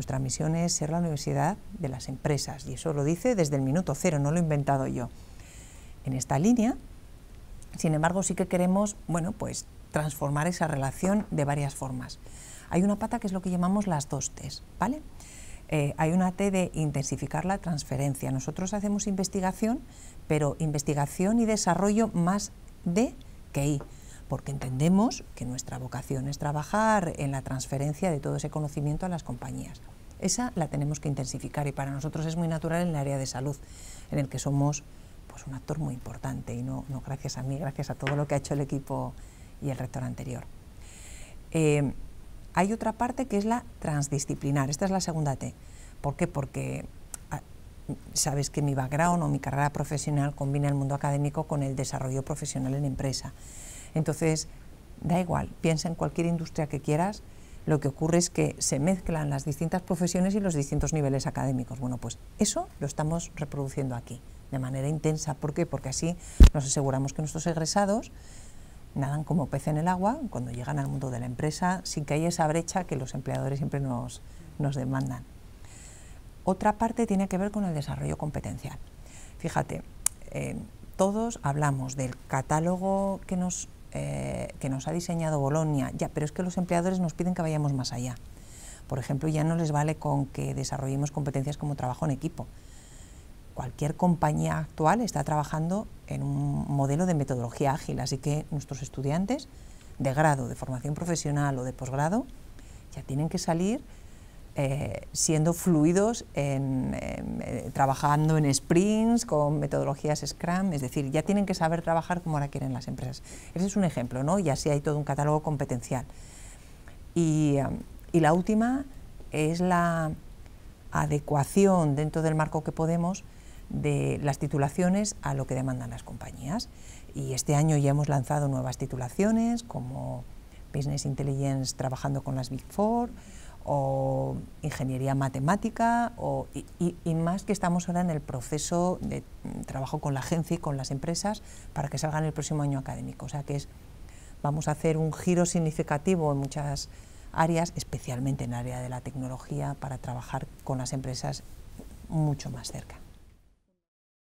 Nuestra misión es ser la universidad de las empresas y eso lo dice desde el minuto cero, no lo he inventado yo. En esta línea, sin embargo, sí que queremos, bueno, pues transformar esa relación de varias formas. Hay una pata que es lo que llamamos las dos T's, ¿vale? Eh, hay una T de intensificar la transferencia. Nosotros hacemos investigación, pero investigación y desarrollo más D que I porque entendemos que nuestra vocación es trabajar en la transferencia de todo ese conocimiento a las compañías. Esa la tenemos que intensificar y para nosotros es muy natural en el área de salud, en el que somos pues, un actor muy importante y no, gracias a mí, gracias a todo lo que ha hecho el equipo y el rector anterior. Eh, hay otra parte que es la transdisciplinar, esta es la segunda T. ¿Por qué? Porque ah, sabes que mi background o mi carrera profesional combina el mundo académico con el desarrollo profesional en empresa. Entonces, da igual, piensa en cualquier industria que quieras, lo que ocurre es que se mezclan las distintas profesiones y los distintos niveles académicos. Bueno, pues eso lo estamos reproduciendo aquí de manera intensa. ¿Por qué? Porque así nos aseguramos que nuestros egresados nadan como pez en el agua cuando llegan al mundo de la empresa sin que haya esa brecha que los empleadores siempre nos, nos demandan. Otra parte tiene que ver con el desarrollo competencial. Fíjate, eh, todos hablamos del catálogo que nos eh, que nos ha diseñado Bolonia, ya, pero es que los empleadores nos piden que vayamos más allá. Por ejemplo, ya no les vale con que desarrollemos competencias como trabajo en equipo. Cualquier compañía actual está trabajando en un modelo de metodología ágil, así que nuestros estudiantes de grado, de formación profesional o de posgrado, ya tienen que salir eh, siendo fluidos, en, eh, trabajando en sprints, con metodologías Scrum, es decir, ya tienen que saber trabajar como ahora quieren las empresas. Ese es un ejemplo, ¿no? Y así hay todo un catálogo competencial. Y, eh, y la última es la adecuación dentro del marco que podemos de las titulaciones a lo que demandan las compañías. Y este año ya hemos lanzado nuevas titulaciones como Business Intelligence trabajando con las Big Four o ingeniería matemática, o, y, más que estamos ahora en el proceso de mm, trabajo con la agencia y con las empresas para que salgan el próximo año académico. O sea que es, vamos a hacer un giro significativo en muchas áreas, especialmente en el área de la tecnología, para trabajar con las empresas mucho más cerca.